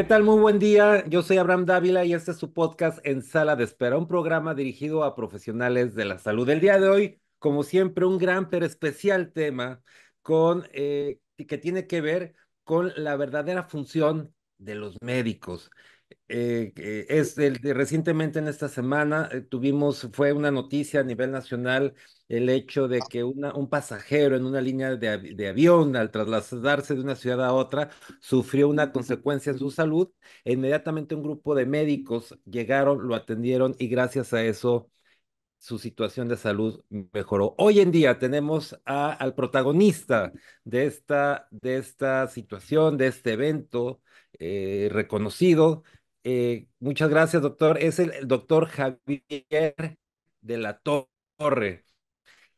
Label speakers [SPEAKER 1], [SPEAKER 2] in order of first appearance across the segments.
[SPEAKER 1] ¿Qué tal? Muy buen día. Yo soy Abraham Dávila y este es su podcast en Sala de Espera, un programa dirigido a profesionales de la salud. El día de hoy, como siempre, un gran pero especial tema con, eh, que tiene que ver con la verdadera función de los médicos. Eh, es el, recientemente en esta semana eh, tuvimos, fue una noticia a nivel nacional el hecho de que un pasajero en una línea de, avión al trasladarse de una ciudad a otra sufrió una consecuencia en su salud. E inmediatamente un grupo de médicos llegaron, lo atendieron y gracias a eso su situación de salud mejoró. Hoy en día tenemos al protagonista de esta, de esta situación, de este evento eh, reconocido, eh, muchas gracias, doctor. Es el, doctor Javier de la Torre.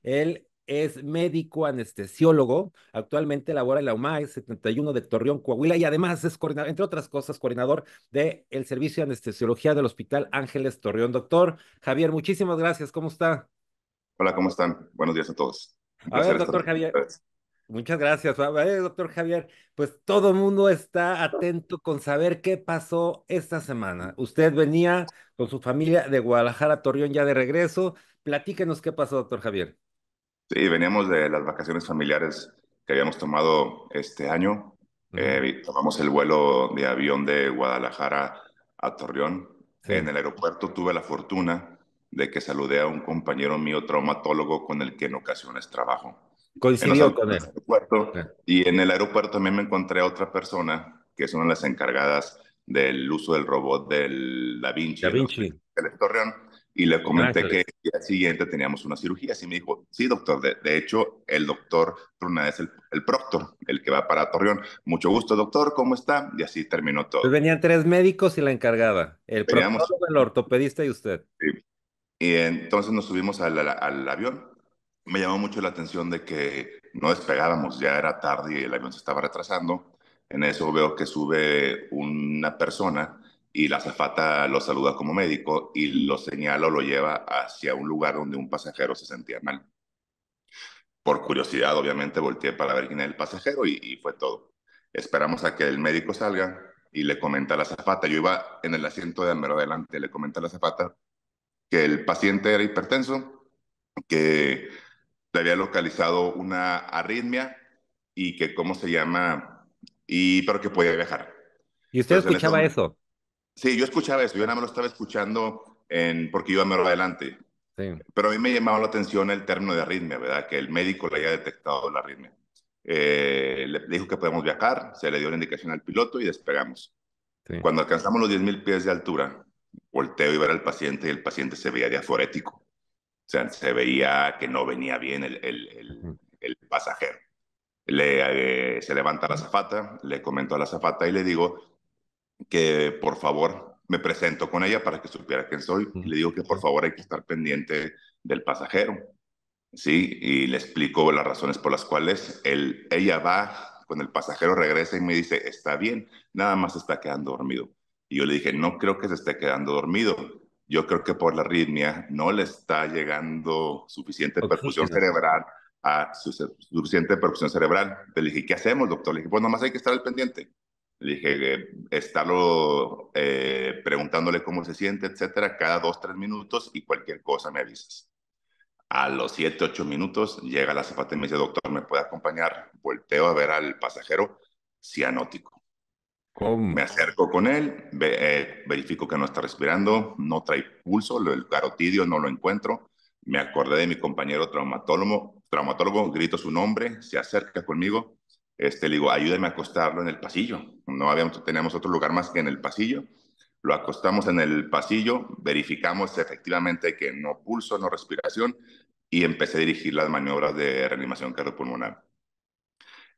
[SPEAKER 1] Él es médico anestesiólogo. Actualmente labora en la UMAE 71 de Torreón, Coahuila, y además es coordinador, entre otras cosas, coordinador del Servicio de Anestesiología del Hospital Ángeles Torreón. Doctor Javier, muchísimas gracias. ¿Cómo está?
[SPEAKER 2] Hola, ¿cómo están? Buenos días a todos.
[SPEAKER 1] a ver, doctor Javier. Muchas gracias, doctor Javier. Pues todo el mundo está atento con saber qué pasó esta semana. Usted venía con su familia de Guadalajara a Torreón ya de regreso. Platíquenos qué pasó, doctor Javier.
[SPEAKER 2] Sí, veníamos de las vacaciones familiares que habíamos tomado este año. Eh, tomamos el vuelo de avión de Guadalajara a Torreón. En el aeropuerto tuve la fortuna de que saludé a un compañero mío traumatólogo con el que en ocasiones trabajo. Coincidió con él. Y en el aeropuerto también me encontré a otra persona que es una de las encargadas del uso del robot del Da Vinci. Torreón. Y le comenté que el día siguiente teníamos una cirugía. Así me dijo, sí, doctor. De, hecho, el doctor Truna es el, el, proctor, el que va para Torreón. Mucho gusto, doctor. ¿Cómo está? Y así terminó todo.
[SPEAKER 1] Pues venían tres médicos y la encargada. El proctor, el ortopedista y usted.
[SPEAKER 2] Y entonces nos subimos al avión me llamó mucho la atención de que no despegábamos, ya era tarde y el avión se estaba retrasando. En eso veo que sube una persona y la azafata lo saluda como médico y lo señala o lo lleva hacia un lugar donde un pasajero se sentía mal. Por curiosidad, obviamente, volteé para ver quién era el pasajero y, fue todo. Esperamos a que el médico salga y le comenta a la azafata, yo iba en el asiento de almero adelante, le comenta a la azafata que el paciente era hipertenso, que le había localizado una arritmia y que, ¿cómo se llama? Y, pero que podía viajar.
[SPEAKER 1] ¿Y usted escuchaba eso,
[SPEAKER 2] Sí, yo escuchaba eso, yo nada más lo estaba
[SPEAKER 1] escuchando
[SPEAKER 2] en, porque iba mero adelante. Pero a mí me llamaba la atención el término de arritmia, ¿verdad? Que el médico le haya detectado la arritmia. Eh, le, dijo que podemos viajar, se le dio la indicación al piloto y despegamos. Cuando alcanzamos los 10.000 pies de altura, volteo y ver al paciente y el paciente se veía diaforético. O sea, se veía que no venía bien el, el, pasajero. Le, eh, se levanta la zafata, le comento a la zafata y le digo que por favor me presento con ella para que supiera quién soy. le digo que por favor hay que estar pendiente del pasajero. Sí, y le explico las razones por las cuales ella va con el pasajero, regresa y me dice, está bien, nada más está quedando dormido. Y yo le dije, no creo que se esté quedando dormido yo creo que por la arritmia no le está llegando suficiente percusión perfusión cerebral a su, suficiente perfusión cerebral. Le dije, ¿qué hacemos, doctor? Le dije, pues nomás hay que estar al pendiente. Le dije, eh, estarlo eh, preguntándole cómo se siente, etcétera, cada dos, tres minutos y cualquier cosa me avisas. A los siete, ocho minutos llega la zapata y me dice, doctor, ¿me puede acompañar? Volteo a ver al pasajero cianótico. Me acerco con él, eh, verifico que no está respirando, no trae pulso, el carotidio no lo encuentro. Me acordé de mi compañero traumatólogo, traumatólogo, grito su nombre, se acerca conmigo, este, le digo, ayúdame a acostarlo en el pasillo. No habíamos, teníamos otro lugar más que en el pasillo. Lo acostamos en el pasillo, verificamos efectivamente que no pulso, no respiración, y empecé a dirigir las maniobras de reanimación cardiopulmonar.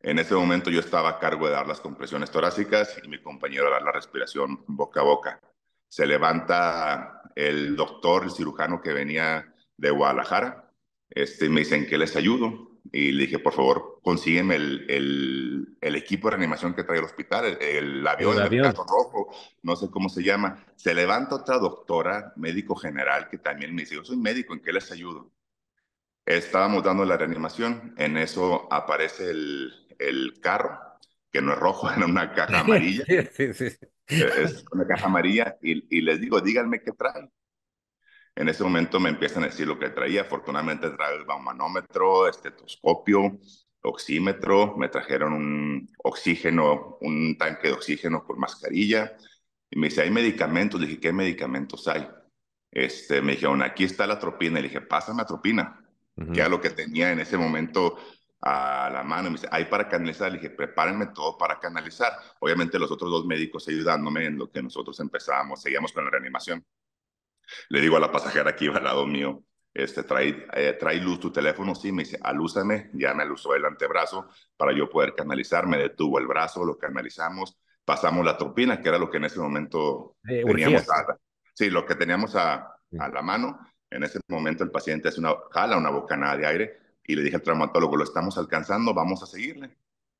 [SPEAKER 2] En ese momento yo estaba a cargo de dar las compresiones torácicas y mi compañero dar la respiración boca a boca. Se levanta el doctor, el cirujano que venía de Guadalajara, este, me dicen que les ayudo y le dije, por favor, consígueme el, equipo de reanimación que trae el hospital, el, avión, avión. rojo, no sé cómo se llama. Se levanta otra doctora, médico general, que también me dice, yo soy médico, ¿en qué les ayudo? Estábamos dando la reanimación, en eso aparece el, el carro, que no es rojo, era una caja
[SPEAKER 1] amarilla. sí, sí, sí. Eh, es una caja
[SPEAKER 2] amarilla y, les digo, díganme qué trae. En ese momento me empiezan a decir lo que traía. Afortunadamente trae el manómetro, estetoscopio, oxímetro, me trajeron un oxígeno, un tanque de oxígeno con mascarilla. Y me dice, hay medicamentos. Le dije, ¿qué medicamentos hay? Este, me dijeron, aquí está la tropina. Le dije, pásame la tropina, que era lo que tenía en ese momento a la mano, y me dice, hay para canalizar, le dije, prepárenme todo para canalizar. Obviamente los otros dos médicos ayudándome en lo que nosotros empezamos, seguíamos con la reanimación. Le digo a la pasajera que iba al lado mío, este, trae, eh, trae luz tu teléfono, sí, me dice, alúzame, ya me alusó el antebrazo para yo poder canalizar, me detuvo el brazo, lo canalizamos, pasamos la tropina, que era lo que en ese momento eh, teníamos, a, sí, lo que teníamos a, a la mano, en ese momento el paciente hace una, jala una bocanada de aire, y le dije al traumatólogo, lo estamos alcanzando, vamos a seguirle.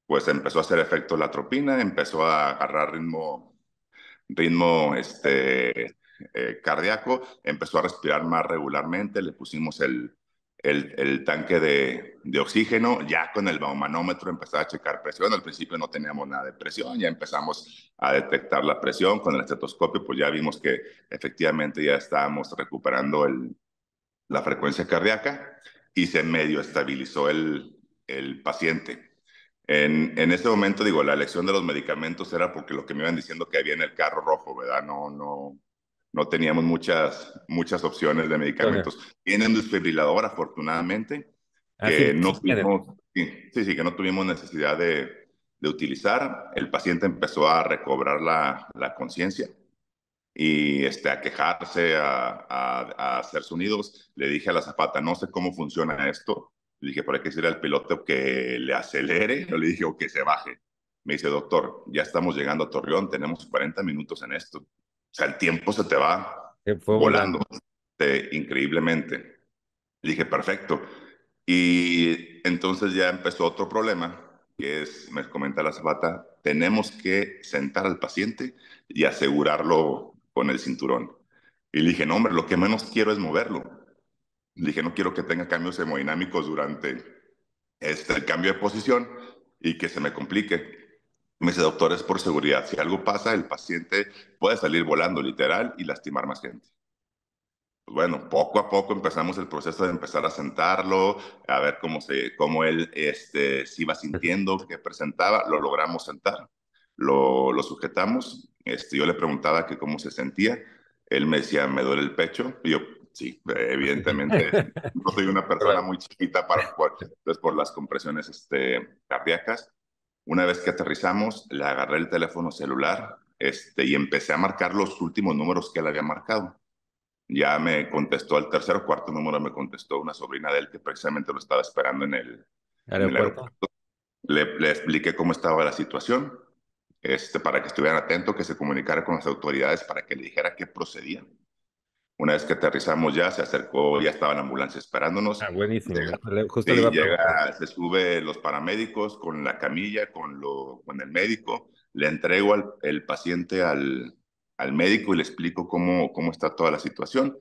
[SPEAKER 2] Pues empezó a hacer efecto la tropina, empezó a agarrar ritmo, ritmo este, eh, cardíaco, empezó a respirar más regularmente, le pusimos el, el, tanque de, de, oxígeno, ya con el baumanómetro empezaba a checar presión, al principio no teníamos nada de presión, ya empezamos a detectar la presión, con el estetoscopio pues ya vimos que efectivamente ya estábamos recuperando el, la frecuencia cardíaca y se medio estabilizó el, paciente. En, en, ese momento, digo, la elección de los medicamentos era porque lo que me iban diciendo que había en el carro rojo, ¿verdad? No, no, no teníamos muchas, muchas opciones de medicamentos. Tienen desfibrilador, afortunadamente, ah, que no tuvimos, sí, sí, que no tuvimos necesidad de, utilizar. El paciente empezó a recobrar la, la conciencia y este, a quejarse, a, hacer sonidos. Le dije a la zapata, no sé cómo funciona esto. Le dije, ¿por hay que decirle al piloto que le acelere, Yo le dije, o que se baje. Me dice, doctor, ya estamos llegando a Torreón, tenemos 40 minutos en esto. O sea, el tiempo se te va fue volando, increíblemente. Le dije, perfecto. Y entonces ya empezó otro problema, que es, me comenta la zapata, tenemos que sentar al paciente y asegurarlo con el cinturón. Y le dije, no, hombre, lo que menos quiero es moverlo. Le dije, no quiero que tenga cambios hemodinámicos durante este, el cambio de posición y que se me complique. Me dice, doctor, es por seguridad. Si algo pasa, el paciente puede salir volando literal y lastimar más gente. Pues bueno, poco a poco empezamos el proceso de empezar a sentarlo, a ver cómo, se, cómo él este, se iba sintiendo, que presentaba. Lo logramos sentar, lo, lo sujetamos este, yo le preguntaba que cómo se sentía. Él me decía, me duele el pecho. Y yo, sí, evidentemente, no soy una persona muy chiquita para Entonces, por las compresiones este, cardíacas, una vez que aterrizamos, le agarré el teléfono celular este, y empecé a marcar los últimos números que él había marcado. Ya me contestó al tercer o cuarto número, me contestó una sobrina de él que precisamente lo estaba esperando en el
[SPEAKER 1] aeropuerto. En el aeropuerto.
[SPEAKER 2] Le, le expliqué cómo estaba la situación este, para que estuvieran atentos, que se comunicara con las autoridades para que le dijera qué procedía. Una vez que aterrizamos ya, se acercó, ya estaba la ambulancia esperándonos.
[SPEAKER 1] Ah, buenísimo. Justo llega,
[SPEAKER 2] se sube los paramédicos con la camilla, con, lo, con el médico. Le entrego al, el paciente al, al médico y le explico cómo, cómo está toda la situación.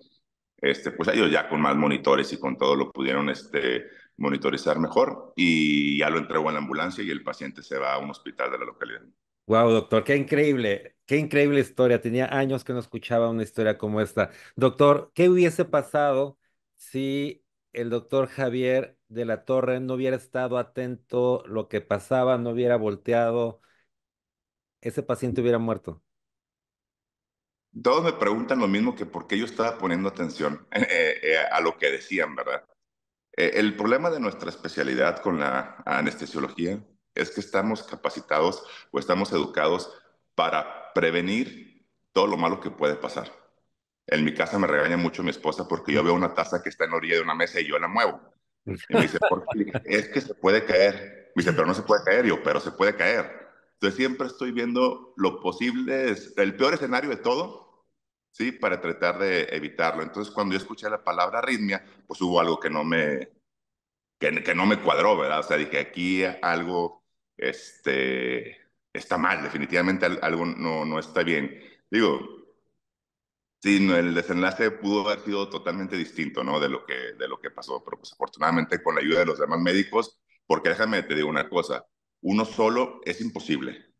[SPEAKER 2] Este, pues ellos ya con más monitores y con todo lo pudieron este, monitorizar mejor y ya lo entrego a la ambulancia y el paciente se va a un hospital de la localidad.
[SPEAKER 1] Wow, doctor, qué increíble, qué increíble historia. Tenía años que no escuchaba una historia como esta. Doctor, ¿qué hubiese pasado si el doctor Javier de la Torre no hubiera estado atento lo que pasaba, no hubiera volteado? Ese paciente hubiera muerto.
[SPEAKER 2] Todos me preguntan lo mismo que por qué yo estaba poniendo atención eh, eh, eh, a lo que decían, ¿verdad? el problema de nuestra especialidad con la anestesiología es que estamos capacitados o estamos educados para prevenir todo lo malo que puede pasar. En mi casa me regaña mucho mi esposa porque yo veo una taza que está en la orilla de una mesa y yo la muevo. Y me dice, ¿Por qué? es que se puede caer. Me dice, pero no se puede caer. Yo, pero se puede caer. Entonces siempre estoy viendo lo posible, el peor escenario de todo, ¿sí? Para tratar de evitarlo. Entonces cuando yo escuché la palabra arritmia, pues hubo algo que no me, que, no me cuadró, ¿verdad? O sea, dije, aquí algo este, está mal, definitivamente algo no, no está bien. Digo, sí, el desenlace pudo haber sido totalmente distinto, ¿no? De lo que, de lo que pasó, pero pues afortunadamente con la ayuda de los demás médicos, porque déjame te digo una cosa, uno solo es imposible.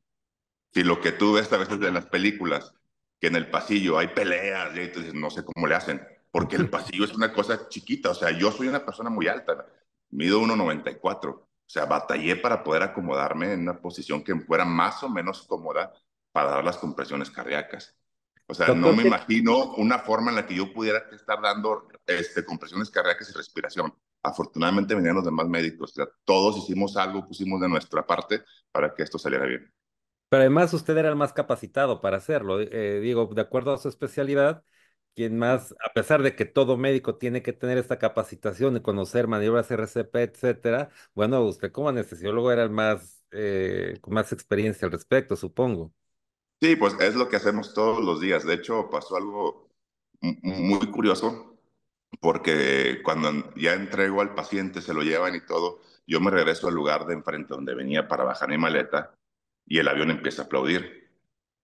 [SPEAKER 2] Si lo que tú ves a veces en las películas, que en el pasillo hay peleas, y entonces no sé cómo le hacen, porque el pasillo es una cosa chiquita, o sea, yo soy una persona muy alta, mido 1,94 o sea, batallé para poder acomodarme en una posición que fuera más o menos cómoda para dar las compresiones cardíacas. O sea, no me imagino una forma en la que yo pudiera estar dando este, compresiones cardíacas y respiración. Afortunadamente venían los demás médicos. todos hicimos algo, pusimos
[SPEAKER 1] de nuestra parte para que esto saliera bien. Pero además usted era el más capacitado para hacerlo. Eh, digo, de acuerdo a su especialidad, quien más, a pesar de que todo médico tiene que tener esta capacitación y conocer maniobras RCP, etcétera, bueno, usted como anestesiólogo era el más, eh, con más experiencia al respecto, supongo. Sí, pues es lo que hacemos
[SPEAKER 2] todos los días. De hecho, pasó algo
[SPEAKER 1] muy
[SPEAKER 2] curioso, porque cuando ya entrego al paciente, se lo llevan y todo, yo me regreso al lugar de enfrente donde venía para bajar mi maleta y el avión empieza a aplaudir.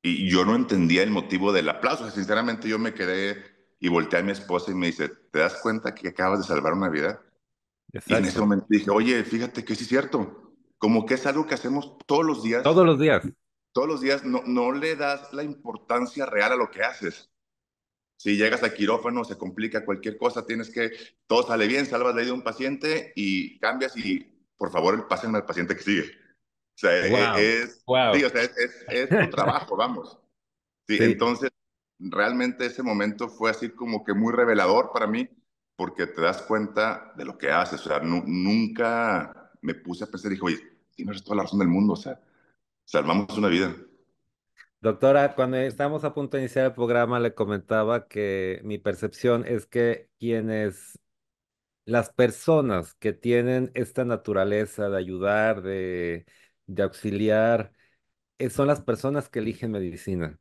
[SPEAKER 2] Y yo no entendía el motivo del aplauso. Sinceramente, yo me quedé y volteé a mi esposa y me dice, ¿te das cuenta que acabas de salvar una vida? Y en ese momento dije, oye, fíjate que sí es cierto. Como que es algo que hacemos todos los días. Todos los días. Todos los días no, no le das la importancia real a lo que haces. Si llegas al quirófano, se complica cualquier cosa, tienes que, todo sale bien, salvas la vida de un paciente y cambias y por favor pásenme al paciente que sigue. E, es, o sea, es, tu trabajo, vamos. Sí, Entonces, realmente ese momento fue así como que muy revelador para mí, porque te das cuenta de lo que haces. O sea, nunca me puse a pensar y dije, oye, tienes toda la razón del mundo, o sea, salvamos una vida.
[SPEAKER 1] Doctora, cuando estábamos a punto de iniciar el programa, le comentaba que mi percepción es que quienes, las personas que tienen esta naturaleza de ayudar, de de auxiliar, eh, son las personas que eligen medicina.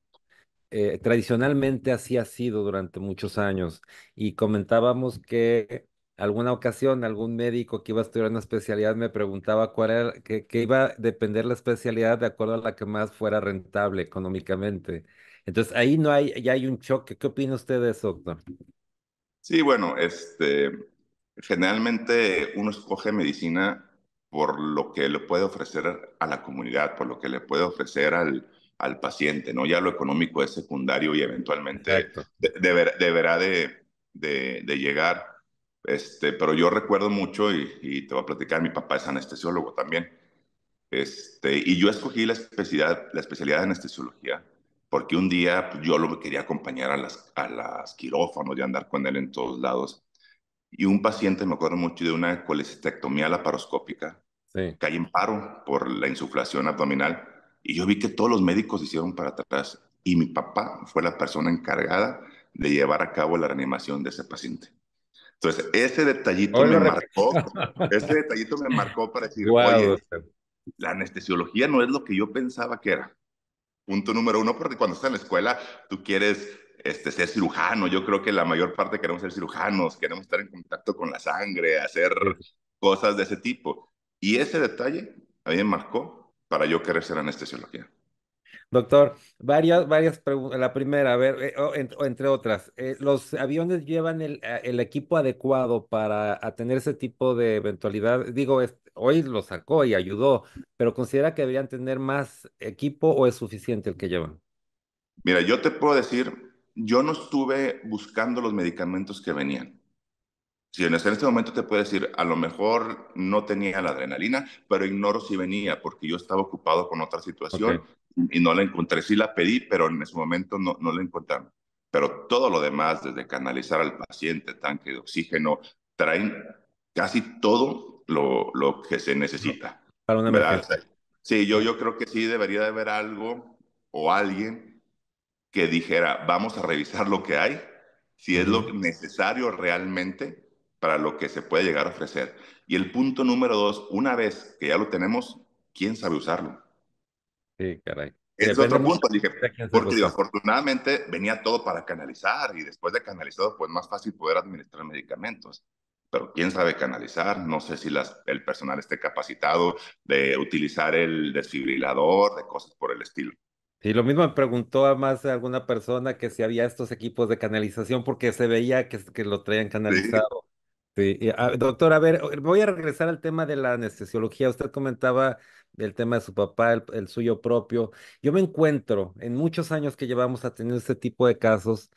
[SPEAKER 1] Eh, tradicionalmente así ha sido durante muchos años y comentábamos que alguna ocasión algún médico que iba a estudiar una especialidad me preguntaba cuál era, que, iba a depender la especialidad de acuerdo a la que más fuera rentable económicamente. Entonces ahí no hay, ya hay un choque. ¿Qué opina usted de eso, doctor?
[SPEAKER 2] Sí, bueno, este, generalmente uno escoge medicina por lo que le puede ofrecer a la comunidad, por lo que le puede ofrecer al, al paciente, ¿no? Ya lo económico es secundario y eventualmente deberá de, de, llegar. Este, pero yo recuerdo mucho, y, te voy a platicar, mi papá es anestesiólogo también. Este, y yo escogí la especialidad, la especialidad de anestesiología porque un día pues, yo lo quería acompañar a las, a las quirófanos y andar con él en todos lados. Y un paciente, me acuerdo mucho de una colecistectomía laparoscópica, sí. que hay en paro por la insuflación abdominal. Y yo vi que todos los médicos hicieron para atrás. Y mi papá fue la persona encargada de llevar a cabo la reanimación de ese paciente. Entonces, ese detallito me marcó, ese detallito me marcó para decir, oye, la anestesiología no es lo que yo pensaba que era. Punto número uno, porque cuando estás en la escuela, tú quieres este, ser cirujano. Yo creo que la mayor parte queremos ser cirujanos, queremos estar en contacto con la sangre, hacer cosas de ese tipo. Y ese detalle a mí me marcó para yo querer ser anestesiología.
[SPEAKER 1] Doctor, varias, varias preguntas. La primera, a ver, eh, entre otras, eh, ¿los aviones llevan el, eh, equipo adecuado para tener ese tipo de eventualidad? Digo, hoy lo sacó y ayudó, pero ¿considera que deberían tener más equipo o es suficiente el que llevan? Mira, yo
[SPEAKER 2] te puedo decir yo no estuve buscando los medicamentos que venían. Si en este momento te puedo decir, a lo mejor no tenía la adrenalina, pero ignoro si venía porque yo estaba ocupado con otra situación y no la encontré. Sí la pedí, pero en ese momento no, no la encontré. Pero todo lo demás, desde canalizar al paciente, tanque de oxígeno, traen casi todo lo, lo que se necesita.
[SPEAKER 1] Para una emergencia.
[SPEAKER 2] Sí, yo, yo creo que sí debería de haber algo o alguien que dijera, vamos a revisar lo que hay, si es lo necesario realmente para lo que se puede llegar a ofrecer. Y el punto número dos, una vez que ya lo tenemos, ¿quién sabe usarlo? Sí, caray. Es otro punto, dije, porque afortunadamente venía todo para canalizar y después de canalizado, pues más fácil poder administrar medicamentos. Pero quién sabe canalizar, no sé si las, el personal esté capacitado de
[SPEAKER 1] utilizar el desfibrilador, de cosas por el estilo. Y lo mismo me preguntó a más alguna persona que si había estos equipos de canalización porque se veía que, que lo traían canalizado. Sí. Ah, doctor, a ver, voy a regresar al tema de la anestesiología. Usted comentaba el tema de su papá, el, suyo propio. Yo me encuentro en muchos años que llevamos a tener este tipo de casos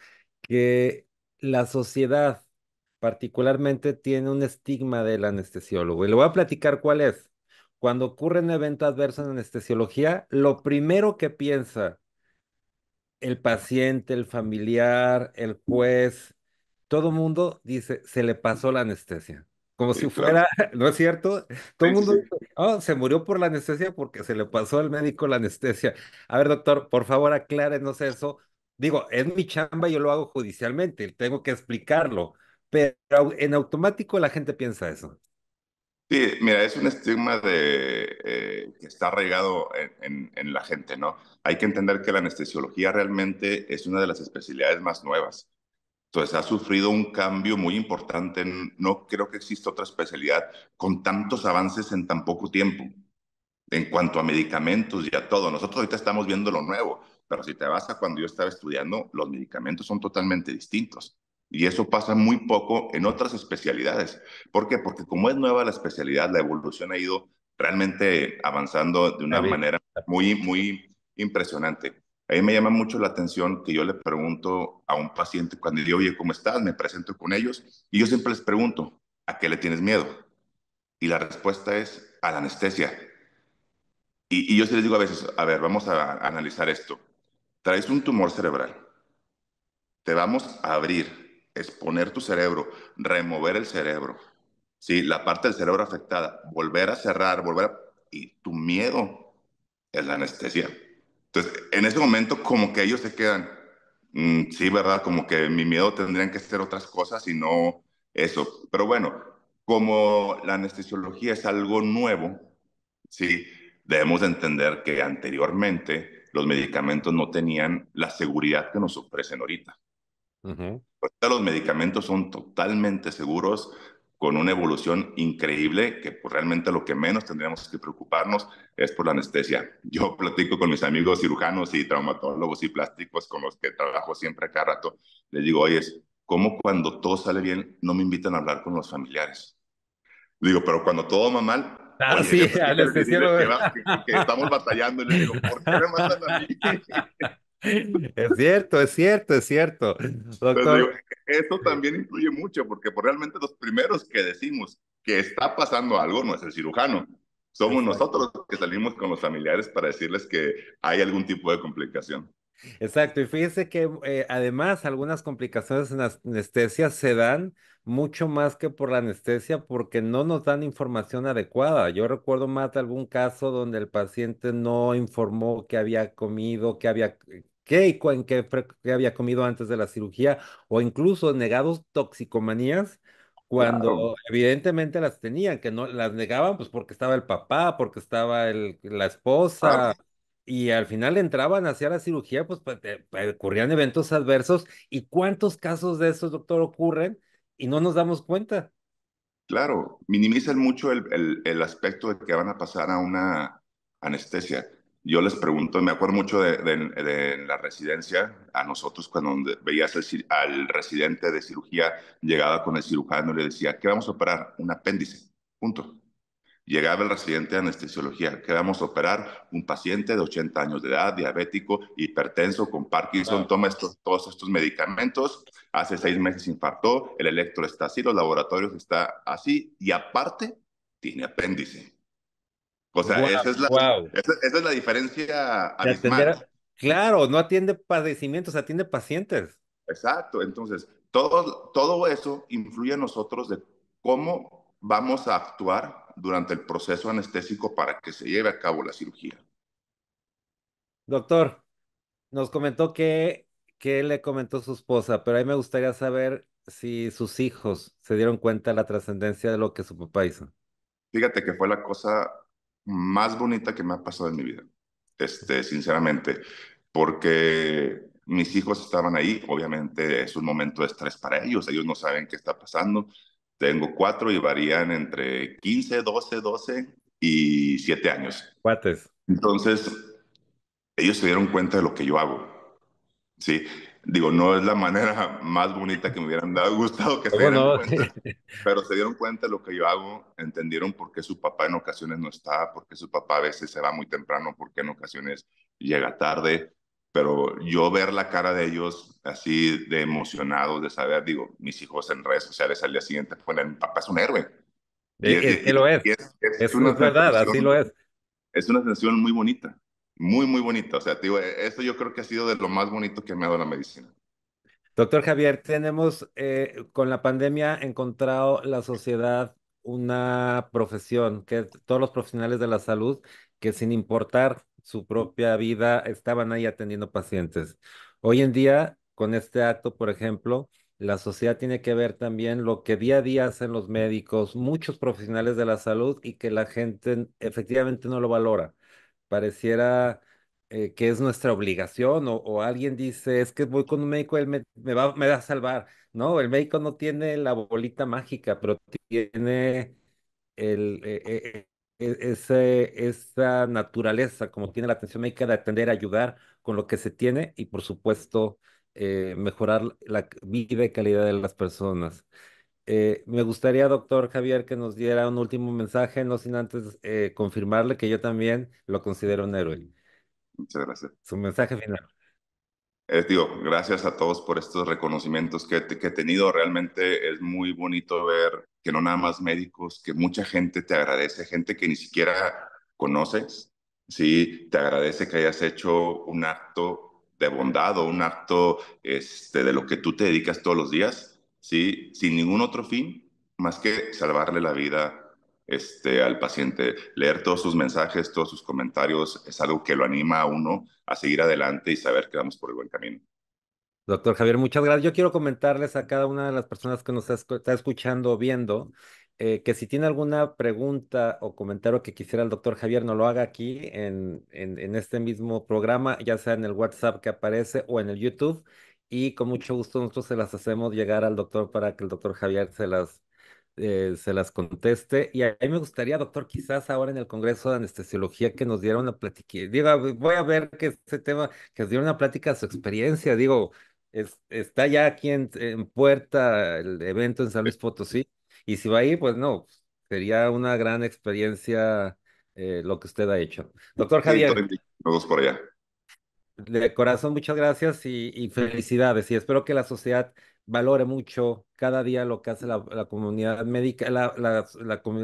[SPEAKER 1] que la sociedad particularmente tiene un estigma del anestesiólogo. Y le voy a platicar cuál es cuando ocurre un evento adverso en anestesiología, lo primero que piensa el paciente, el familiar, el juez, todo mundo dice, se le pasó la anestesia. Como si fuera, ¿no es cierto? Todo el mundo dice, oh, se murió por la anestesia porque se le pasó al médico la anestesia. A ver, doctor, por favor, aclárenos eso. Digo, es mi chamba, yo lo hago judicialmente, tengo que explicarlo, pero en automático la gente piensa eso.
[SPEAKER 2] Sí, mira, es un estigma de, eh, que está arraigado en, en, la gente, ¿no? Hay que entender que la anestesiología realmente es una de las especialidades más nuevas. Entonces, ha sufrido un cambio muy importante. No creo que exista otra especialidad con tantos avances en tan poco tiempo en cuanto a medicamentos y a todo. Nosotros ahorita estamos viendo lo nuevo, pero si te vas a cuando yo estaba estudiando, los medicamentos son totalmente distintos. Y eso pasa muy poco en otras especialidades. ¿Por qué? Porque como es nueva la especialidad, la evolución ha ido realmente avanzando de una manera muy, muy impresionante. A mí me llama mucho la atención que yo le pregunto a un paciente cuando digo, oye, ¿cómo estás? Me presento con ellos y yo siempre les pregunto, ¿a qué le tienes miedo? Y la respuesta es a la anestesia. Y, yo sí les digo a veces, a ver, vamos a analizar esto. Traes un tumor cerebral. Te vamos a abrir exponer tu cerebro, remover el cerebro, ¿sí? la parte del cerebro afectada, volver a cerrar, volver a... Y tu miedo es la anestesia. Entonces, en ese momento como que ellos se quedan, mm, sí, ¿verdad? Como que mi miedo tendrían que ser otras cosas y no eso. Pero bueno, como la anestesiología es algo nuevo, sí, debemos entender que anteriormente los medicamentos no tenían la seguridad que nos ofrecen ahorita. Los medicamentos son totalmente seguros, con una evolución increíble, que pues, realmente lo que menos tendríamos que preocuparnos es por la anestesia. Yo platico con mis amigos cirujanos y traumatólogos y plásticos con los que trabajo siempre a cada rato. Les digo, oye, ¿cómo cuando todo sale bien no me invitan a hablar con los familiares? Digo, pero cuando todo va mal,
[SPEAKER 1] ah, estamos batallando y le digo, ¿por qué me mandan a mí? Es cierto, es cierto, es cierto. Pues Doctor.
[SPEAKER 2] esto también influye mucho porque pues, realmente los primeros que decimos que está pasando algo no es el cirujano. Somos nosotros los que salimos con los familiares para decirles que hay algún tipo de complicación.
[SPEAKER 1] Exacto, y fíjese que eh, además algunas complicaciones en anestesia se dan mucho más que por la anestesia porque no nos dan información adecuada. Yo recuerdo más algún caso donde el paciente no informó que había comido, que había qué, en qué, había comido antes de la cirugía o incluso negados toxicomanías cuando evidentemente las tenían, que no las negaban pues porque estaba el papá, porque estaba la esposa. Y al final entraban hacia la cirugía, pues, pues, pues, ocurrían eventos adversos. ¿Y cuántos casos de esos, doctor, ocurren y no nos damos cuenta?
[SPEAKER 2] Claro, minimizan mucho el, el aspecto de que van a pasar a una anestesia yo les pregunto, me acuerdo mucho de, la residencia, a nosotros cuando veías al residente de cirugía, llegaba con el cirujano y le decía, ¿qué vamos a operar? Un apéndice, punto. Llegaba el residente de anestesiología, ¿qué vamos a operar? Un paciente de 80 años de edad, diabético, hipertenso, con Parkinson, toma estos, todos estos medicamentos, hace seis meses infartó, el electro está así, los laboratorios está así, y aparte tiene apéndice. O sea, esa, es la, es la, diferencia. A,
[SPEAKER 1] claro, no atiende padecimientos, atiende pacientes.
[SPEAKER 2] Exacto, entonces, todo, todo eso influye a nosotros de cómo vamos a actuar durante el proceso anestésico para que se lleve a
[SPEAKER 1] cabo la cirugía. Doctor, nos comentó que, que le comentó su esposa, pero a mí me gustaría saber si sus hijos se dieron cuenta de la trascendencia de lo que su papá hizo.
[SPEAKER 2] Fíjate que fue la cosa más bonita que me ha pasado en mi vida, este, sinceramente, porque mis hijos estaban ahí, obviamente es un momento de estrés para ellos, ellos no saben qué está pasando. Tengo cuatro y varían entre 15, 12, 12 y 7 años. Cuates. Entonces, ellos se dieron cuenta de lo que yo hago. Sí, digo, no es la manera más bonita que me hubieran dado, gustado que se dieran pero se dieron cuenta de lo que yo hago, entendieron por qué su papá en ocasiones no está, por qué su papá a veces se va muy temprano, por qué en ocasiones llega tarde, pero yo ver la cara de ellos así de emocionados, de saber, digo, mis hijos en redes sociales al día siguiente ponen, papá es un héroe.
[SPEAKER 1] Y es, lo es. es, es una verdad, así lo es.
[SPEAKER 2] Es una sensación muy bonita muy, muy bonito. O sea, digo, e-, esto yo creo que ha sido de lo más bonito que me ha dado la
[SPEAKER 1] medicina. Doctor Javier, tenemos eh, con la pandemia encontrado la sociedad una profesión que todos los profesionales de la salud que sin importar su propia vida estaban ahí atendiendo pacientes. Hoy en día, con este acto, por ejemplo, la sociedad tiene que ver también lo que día a día hacen los médicos, muchos profesionales de la salud y que la gente efectivamente no lo valora pareciera eh, que es nuestra obligación o, alguien dice, es que voy con un médico, él me, va, me a salvar. No, el médico no tiene la bolita mágica, pero tiene el, eh, eh, e, esa naturaleza, como tiene la atención médica de atender, ayudar con lo que se tiene y por supuesto mejorar la vida y calidad de las personas. Eh, me gustaría, doctor Javier, que nos diera un último mensaje, no sin antes eh, confirmarle que yo también lo considero un héroe. Muchas gracias. Su mensaje final. Eh, digo,
[SPEAKER 2] gracias a todos por estos reconocimientos que, he tenido. Realmente es muy bonito ver que no nada más médicos, que mucha gente te agradece, gente que ni siquiera conoces, ¿sí? Te agradece que hayas hecho un acto de bondad o un acto este, de lo que tú te dedicas todos los días sin ningún otro fin más que salvarle la vida este, al paciente. Leer todos sus mensajes, todos sus comentarios, es algo que lo anima a uno a seguir adelante y saber que vamos por el buen camino.
[SPEAKER 1] Doctor Javier, muchas gracias. Yo quiero comentarles a cada una de las personas que nos está escuchando o viendo eh, que si tiene alguna pregunta o comentario que quisiera el doctor Javier, no lo haga aquí en, en este mismo programa, ya sea en el WhatsApp que aparece o en el YouTube y con mucho gusto nosotros se las hacemos llegar al doctor para que el doctor Javier se las, eh, se las conteste. Y a mí me gustaría, doctor, quizás ahora en el Congreso de Anestesiología que nos diera una plática. Diga, voy a ver que ese tema, que nos diera una plática de su experiencia. Digo, está ya aquí en, puerta el evento en San Luis Potosí. Y si va ahí, pues no, sería una gran experiencia eh, lo que usted ha hecho. Doctor Javier. Vamos por allá. De corazón, muchas gracias y, felicidades. Y espero que la sociedad valore mucho cada día lo que hace la, comunidad médica, la, la,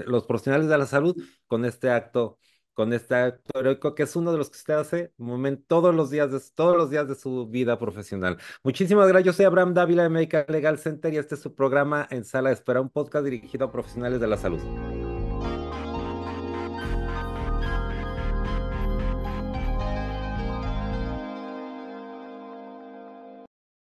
[SPEAKER 1] los profesionales de la salud con este acto, con este acto heroico que es uno de los que usted hace momento, todos los días de, todos los días de su vida profesional. Muchísimas gracias. Yo soy Abraham Dávila de Medical Legal Center y este es su programa en Sala de Espera, un podcast dirigido a profesionales de la salud.